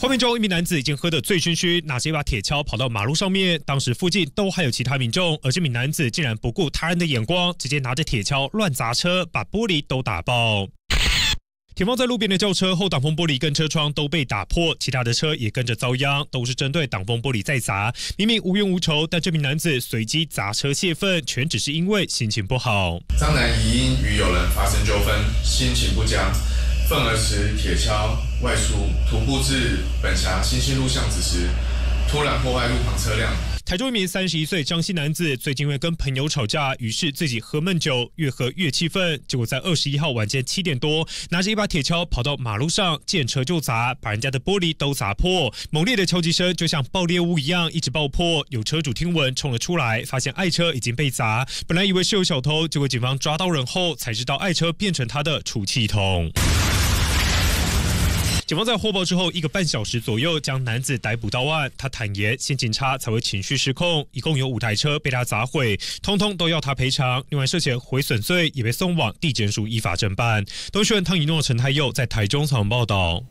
画面中，一名男子已经喝得醉醺醺，拿着一把铁锹跑到马路上面。当时附近都还有其他民众，而这名男子竟然不顾他人的眼光，直接拿着铁锹乱砸车，把玻璃都打爆。停放在路边的轿车后挡风玻璃跟车窗都被打破，其他的车也跟着遭殃，都是针对挡风玻璃在砸。明明无冤无仇，但这名男子随机砸车泄愤，全只是因为心情不好。张男疑因与友人发生纠纷，心情不佳。愤而持铁锹外出徒步至本辖新兴路巷子时，突然破坏路旁车辆。台中一名三十一岁江西男子最近因为跟朋友吵架，于是自己喝闷酒，越喝越气愤。结果在二十一号晚间七点多，拿着一把铁锹跑到马路上，见车就砸，把人家的玻璃都砸破。猛烈的敲击声就像爆裂物一样一直爆破。有车主听闻冲了出来，发现爱车已经被砸。本来以为是有小偷，结果警方抓到人后才知道爱车变成他的储气筒。警方在获报之后一个半小时左右将男子逮捕到案。他坦言先警察才会情绪失控。一共有五台车被他砸毁，通通都要他赔偿。另外涉嫌毁损罪也被送往地检署依法侦办。东讯院汤一诺、陈太佑在台中采访报道。